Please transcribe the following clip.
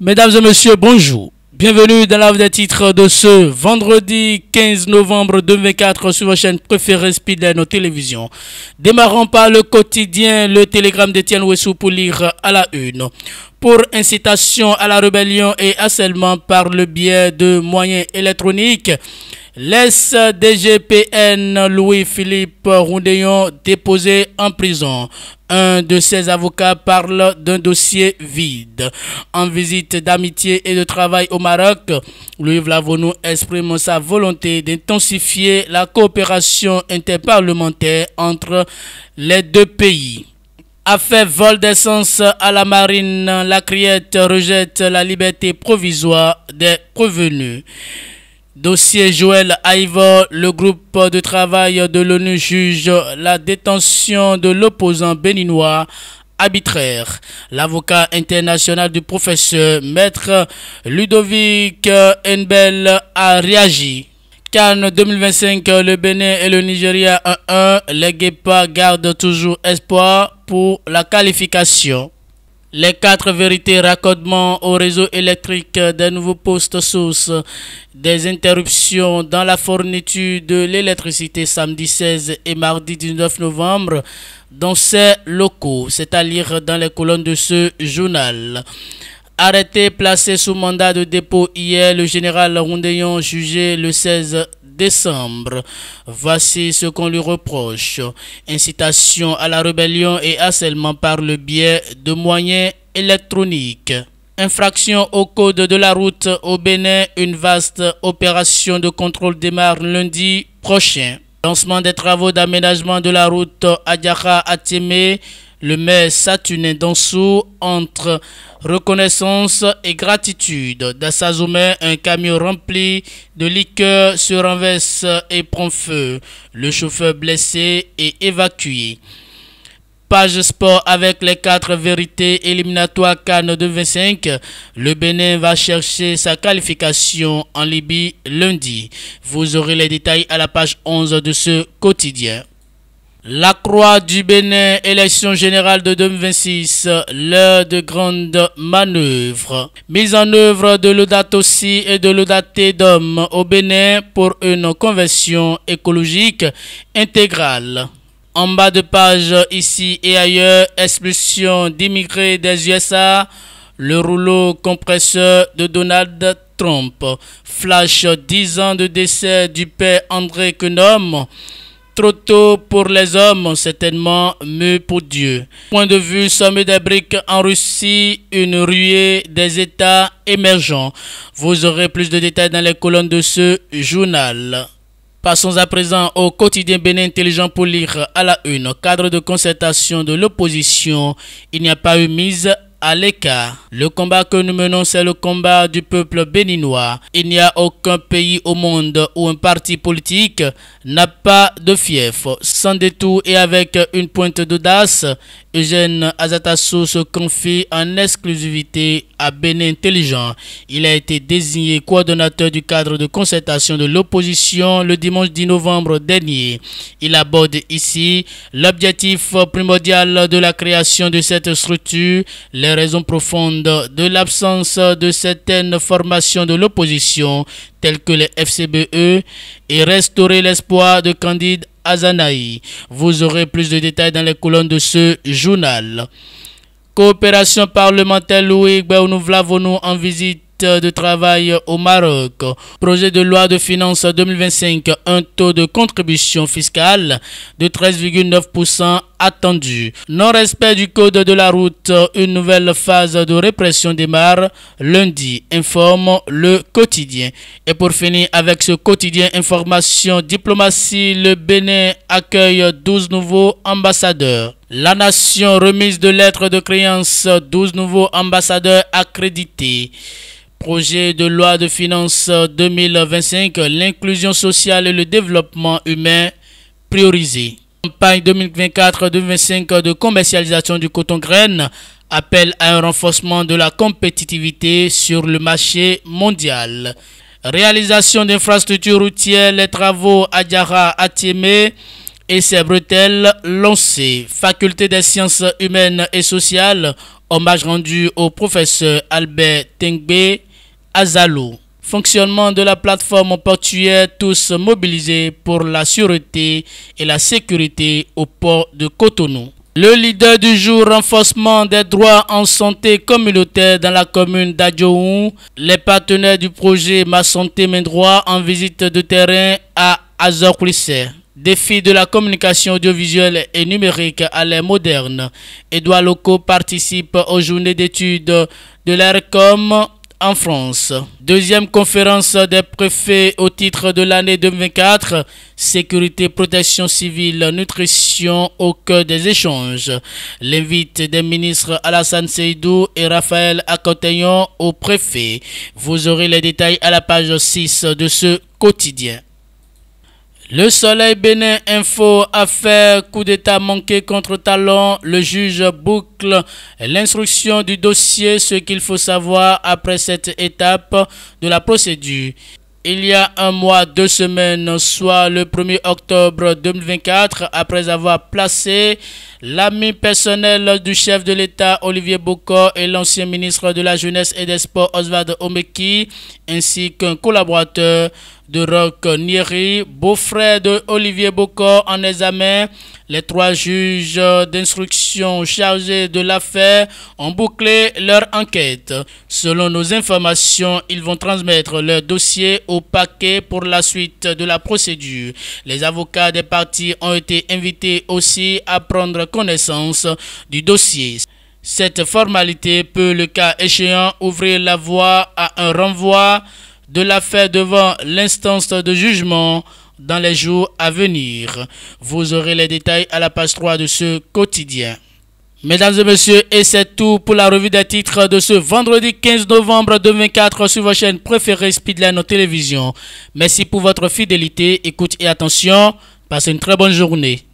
Mesdames et messieurs, bonjour. Bienvenue dans la des titres de ce vendredi 15 novembre 2024 sur votre chaîne préférée Speedline Télévision. Démarrons par le quotidien, le télégramme d'Étienne Wessou pour lire à la une pour incitation à la rébellion et harcèlement par le biais de moyens électroniques. Laisse dgpn Louis-Philippe Rondéon déposé en prison. Un de ses avocats parle d'un dossier vide. En visite d'amitié et de travail au Maroc, Louis Vlavonou exprime sa volonté d'intensifier la coopération interparlementaire entre les deux pays a fait vol d'essence à la marine. La criette rejette la liberté provisoire des prévenus. Dossier Joël Ivor, le groupe de travail de l'ONU juge la détention de l'opposant béninois arbitraire. L'avocat international du professeur maître Ludovic Enbel a réagi. Cannes 2025, le Bénin et le Nigeria 1-1. Les Guépas gardent toujours espoir pour la qualification. Les quatre vérités raccordement au réseau électrique des nouveaux postes source des interruptions dans la fourniture de l'électricité samedi 16 et mardi 19 novembre dans ces locaux, c'est-à-dire dans les colonnes de ce journal. Arrêté, placé sous mandat de dépôt hier, le général Rondéon, jugé le 16 décembre. Voici ce qu'on lui reproche. Incitation à la rébellion et harcèlement par le biais de moyens électroniques. Infraction au code de la route au Bénin, une vaste opération de contrôle démarre lundi prochain. Lancement des travaux d'aménagement de la route à à le maire dans Dansou entre reconnaissance et gratitude. zone, un camion rempli de liqueurs se renverse et prend feu. Le chauffeur blessé est évacué. Page sport avec les quatre vérités éliminatoires Cannes 25. Le Bénin va chercher sa qualification en Libye lundi. Vous aurez les détails à la page 11 de ce quotidien. La Croix du Bénin, élection générale de 2026, l'heure de grandes manœuvres. Mise en œuvre de aussi et de l'Odaté d'hommes au Bénin pour une conversion écologique intégrale. En bas de page, ici et ailleurs, expulsion d'immigrés des USA, le rouleau compresseur de Donald Trump, flash 10 ans de décès du père André Kenom, Trop tôt pour les hommes, certainement mieux pour Dieu. Point de vue, sommet des briques en Russie, une ruée des États émergents. Vous aurez plus de détails dans les colonnes de ce journal. Passons à présent au quotidien Bénin Intelligent pour lire à la une. Cadre de concertation de l'opposition, il n'y a pas eu mise à l'écart. Le combat que nous menons, c'est le combat du peuple béninois. Il n'y a aucun pays au monde où un parti politique n'a pas de fief. Sans détour et avec une pointe d'audace, Eugène Azatassou se confie en exclusivité à Bénin Intelligent. Il a été désigné coordonnateur du cadre de concertation de l'opposition le dimanche 10 novembre dernier. Il aborde ici l'objectif primordial de la création de cette structure, les raisons profondes de l'absence de certaines formations de l'opposition, telles que les FCBE, et restaurer l'espoir de Candide Azanaï. Vous aurez plus de détails dans les colonnes de ce journal. Coopération parlementaire Louis gbeonou nous en visite de travail au Maroc. Projet de loi de finances 2025, un taux de contribution fiscale de 13,9% attendu. Non-respect du code de la route, une nouvelle phase de répression démarre lundi, informe le quotidien. Et pour finir avec ce quotidien information diplomatie, le Bénin accueille 12 nouveaux ambassadeurs. La nation remise de lettres de créance, 12 nouveaux ambassadeurs accrédités. Projet de loi de finances 2025, l'inclusion sociale et le développement humain priorisés campagne 2024-2025 de commercialisation du coton graine appelle à un renforcement de la compétitivité sur le marché mondial. Réalisation d'infrastructures routières, les travaux à Diara, à et ses bretelles lancées. Faculté des sciences humaines et sociales, hommage rendu au professeur Albert Tengbe Azalo. Fonctionnement de la plateforme portuaire, tous mobilisés pour la sûreté et la sécurité au port de Cotonou. Le leader du jour, renforcement des droits en santé communautaire dans la commune d'Adjoou, Les partenaires du projet Ma Santé, Mes Droits en visite de terrain à Azor-Plissé. Défi de la communication audiovisuelle et numérique à l'ère moderne. Edouard Loco participe aux journées d'études de l'ARCOM en France. Deuxième conférence des préfets au titre de l'année 2024, sécurité, protection civile, nutrition au cœur des échanges. L'invite des ministres Alassane Seydou et Raphaël Acotagnon au préfet. Vous aurez les détails à la page 6 de ce quotidien. Le Soleil Bénin Info affaire coup d'État manqué contre Talon. Le juge boucle l'instruction du dossier, ce qu'il faut savoir après cette étape de la procédure. Il y a un mois, deux semaines, soit le 1er octobre 2024, après avoir placé L'ami personnel du chef de l'État Olivier Bocor et l'ancien ministre de la Jeunesse et des Sports Oswald Omeki, ainsi qu'un collaborateur de Rock Nieri, beau-frère de Olivier Bocor en examen. Les trois juges d'instruction chargés de l'affaire ont bouclé leur enquête. Selon nos informations, ils vont transmettre leur dossier au paquet pour la suite de la procédure. Les avocats des parties ont été invités aussi à prendre connaissance du dossier. Cette formalité peut, le cas échéant, ouvrir la voie à un renvoi de l'affaire devant l'instance de jugement dans les jours à venir. Vous aurez les détails à la page 3 de ce quotidien. Mesdames et messieurs, et c'est tout pour la revue des titres de ce vendredi 15 novembre 2024 sur vos chaîne préférées, Speedline Télévision. Merci pour votre fidélité, écoute et attention. Passez une très bonne journée.